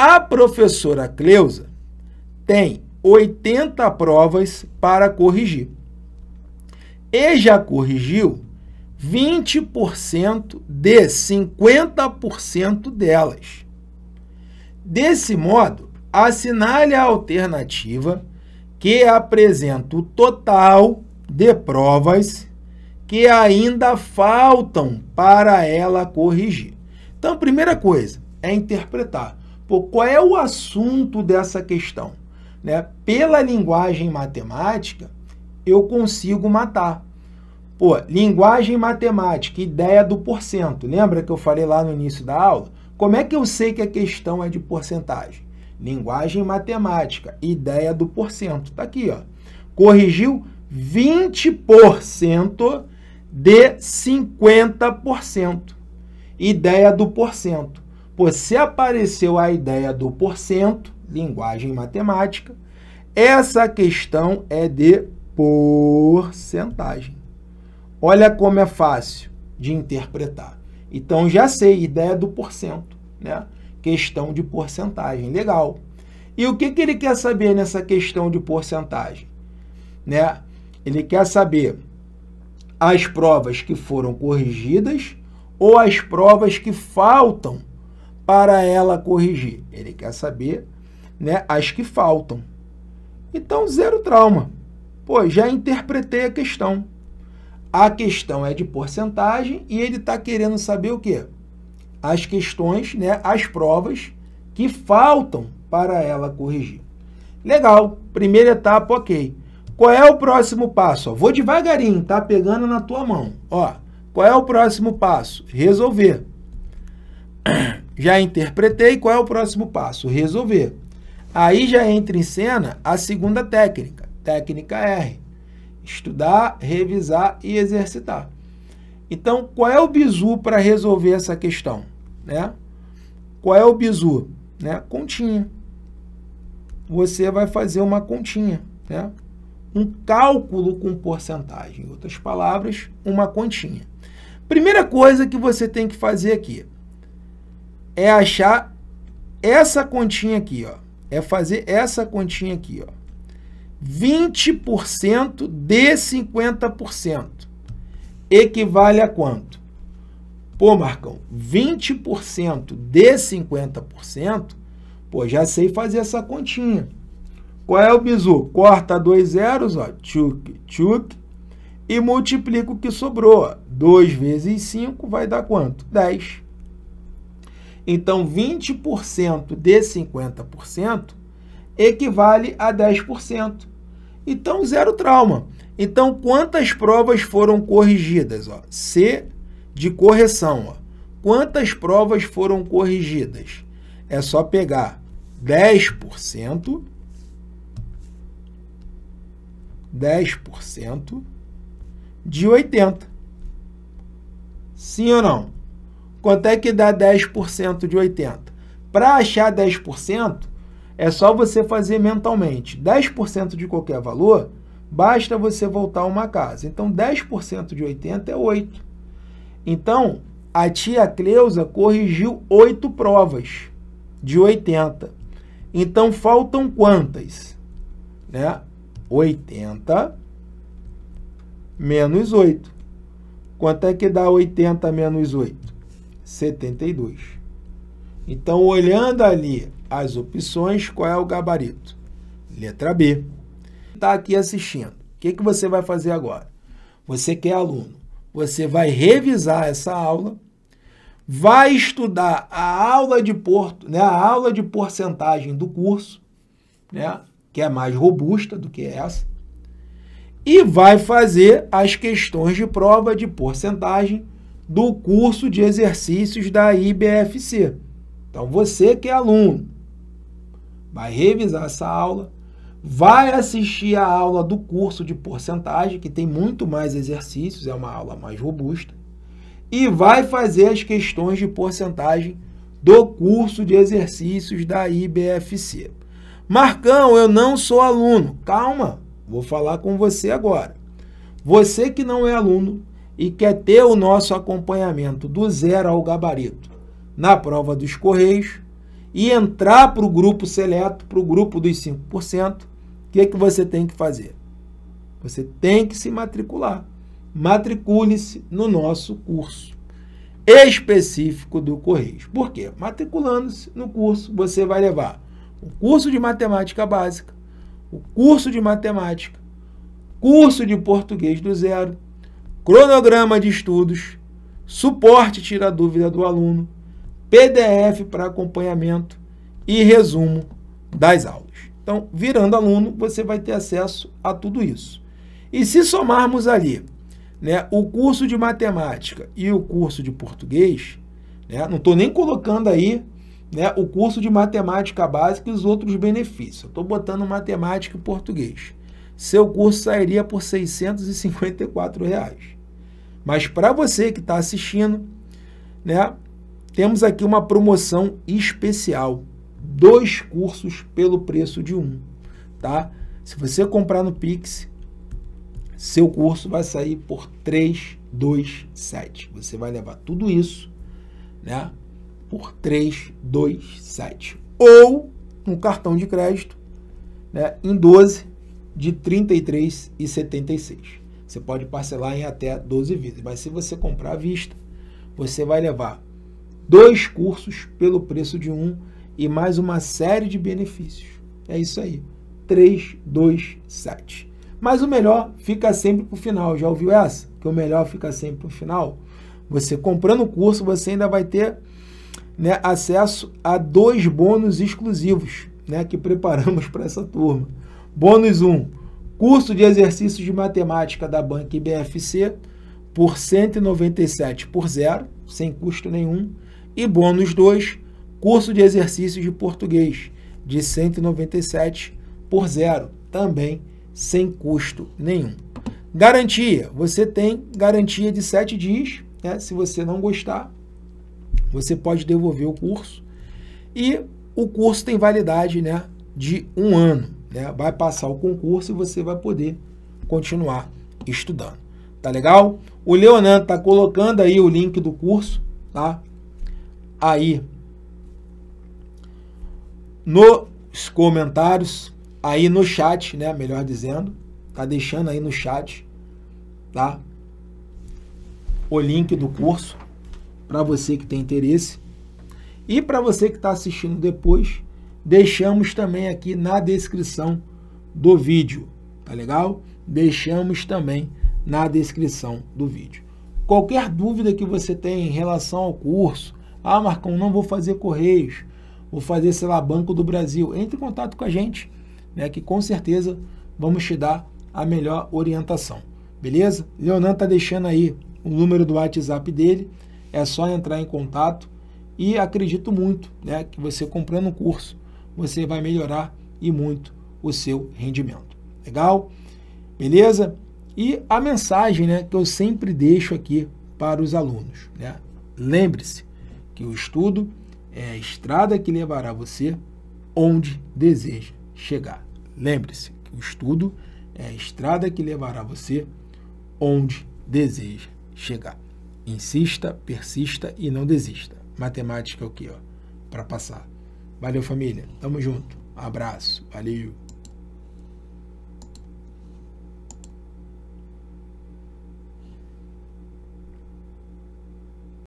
A professora Cleusa tem 80 provas para corrigir e já corrigiu 20% de 50% delas. Desse modo, assinale a alternativa que apresenta o total de provas que ainda faltam para ela corrigir. Então, primeira coisa é interpretar. Pô, qual é o assunto dessa questão? Né? Pela linguagem matemática, eu consigo matar. Pô, linguagem matemática, ideia do porcento. Lembra que eu falei lá no início da aula? Como é que eu sei que a questão é de porcentagem? Linguagem matemática, ideia do porcento. Tá aqui, ó. Corrigiu 20% de 50%. Ideia do porcento. Você apareceu a ideia do porcento, linguagem matemática, essa questão é de porcentagem. Olha como é fácil de interpretar. Então já sei, ideia do porcento, né? Questão de porcentagem, legal. E o que, que ele quer saber nessa questão de porcentagem? Né? Ele quer saber as provas que foram corrigidas ou as provas que faltam para ela corrigir. Ele quer saber né, as que faltam. Então, zero trauma. Pô, já interpretei a questão. A questão é de porcentagem e ele está querendo saber o quê? As questões, né, as provas que faltam para ela corrigir. Legal, primeira etapa, ok. Qual é o próximo passo? Ó, vou devagarinho, tá? Pegando na tua mão. Ó, qual é o próximo passo? Resolver. Já interpretei, qual é o próximo passo? Resolver. Aí já entra em cena a segunda técnica, técnica R. Estudar, revisar e exercitar. Então, qual é o bizu para resolver essa questão? Né? Qual é o bizu? Né? Continha. Você vai fazer uma continha. Né? Um cálculo com porcentagem. Em outras palavras, uma continha. Primeira coisa que você tem que fazer aqui é achar essa continha aqui, ó. É fazer essa continha aqui, ó. 20% de 50% equivale a quanto? Pô, Marcão, 20% de 50%, pô, já sei fazer essa continha. Qual é o bizu? Corta dois zeros, ó, tchuc, tchuk, e multiplica o que sobrou. 2 vezes 5 vai dar quanto? 10. Então, 20% de 50% equivale a 10%. Então, zero trauma. Então, quantas provas foram corrigidas? Ó? C de correção. Ó. Quantas provas foram corrigidas? É só pegar 10%, 10% de 80. Sim ou não? Quanto é que dá 10% de 80? Para achar 10%, é só você fazer mentalmente. 10% de qualquer valor, basta você voltar uma casa. Então, 10% de 80 é 8. Então, a tia Cleusa corrigiu 8 provas de 80. Então, faltam quantas? Né? 80 menos 8. Quanto é que dá 80 menos 8? 72. Então, olhando ali as opções, qual é o gabarito? Letra B. Está aqui assistindo. O que, que você vai fazer agora? Você que é aluno, você vai revisar essa aula, vai estudar a aula de porto, né, a aula de porcentagem do curso, né, que é mais robusta do que essa, e vai fazer as questões de prova de porcentagem do curso de exercícios da IBFC. Então, você que é aluno, vai revisar essa aula, vai assistir a aula do curso de porcentagem, que tem muito mais exercícios, é uma aula mais robusta, e vai fazer as questões de porcentagem do curso de exercícios da IBFC. Marcão, eu não sou aluno. Calma, vou falar com você agora. Você que não é aluno, e quer ter o nosso acompanhamento do zero ao gabarito na prova dos Correios e entrar para o grupo seleto, para o grupo dos 5%, o que, é que você tem que fazer? Você tem que se matricular. Matricule-se no nosso curso específico do Correios. Por quê? Matriculando-se no curso, você vai levar o curso de matemática básica, o curso de matemática, curso de português do zero, cronograma de estudos, suporte tira dúvida do aluno, PDF para acompanhamento e resumo das aulas. Então, virando aluno, você vai ter acesso a tudo isso. E se somarmos ali né, o curso de matemática e o curso de português, né, não estou nem colocando aí né, o curso de matemática básica e os outros benefícios. Estou botando matemática e português. Seu curso sairia por R$ 654. Reais. Mas para você que está assistindo, né, temos aqui uma promoção especial. Dois cursos pelo preço de um, tá? Se você comprar no Pix, seu curso vai sair por 327. Você vai levar tudo isso, né? Por 327. Ou um cartão de crédito, né, em 12 de 33 e 76. Você pode parcelar em até 12 vezes, mas se você comprar à vista, você vai levar dois cursos pelo preço de um e mais uma série de benefícios. É isso aí. 7. Mas o melhor fica sempre para o final. Já ouviu essa? Que o melhor fica sempre para o final. Você comprando o curso, você ainda vai ter né, acesso a dois bônus exclusivos né, que preparamos para essa turma. Bônus 1. Um, Curso de exercícios de matemática da Banca IBFC por 197 por zero, sem custo nenhum. E bônus 2, curso de exercícios de português de 197 por zero, também sem custo nenhum. Garantia, você tem garantia de 7 dias, né? se você não gostar, você pode devolver o curso. E o curso tem validade né, de um ano né? vai passar o concurso e você vai poder continuar estudando. Tá legal? O Leonardo tá colocando aí o link do curso, tá? Aí nos comentários, aí no chat, né, melhor dizendo, tá deixando aí no chat, tá? O link do curso para você que tem interesse. E para você que está assistindo depois, Deixamos também aqui na descrição do vídeo, tá legal? Deixamos também na descrição do vídeo. Qualquer dúvida que você tem em relação ao curso, ah, Marcão, não vou fazer Correios, vou fazer, sei lá, Banco do Brasil, entre em contato com a gente, né, que com certeza vamos te dar a melhor orientação, beleza? Leonan tá deixando aí o número do WhatsApp dele, é só entrar em contato e acredito muito né, que você comprando o curso você vai melhorar e muito o seu rendimento. Legal? Beleza? E a mensagem né, que eu sempre deixo aqui para os alunos. Né? Lembre-se que o estudo é a estrada que levará você onde deseja chegar. Lembre-se que o estudo é a estrada que levará você onde deseja chegar. Insista, persista e não desista. Matemática é o que? Para passar. Valeu, família. Tamo junto. Um abraço. Valeu.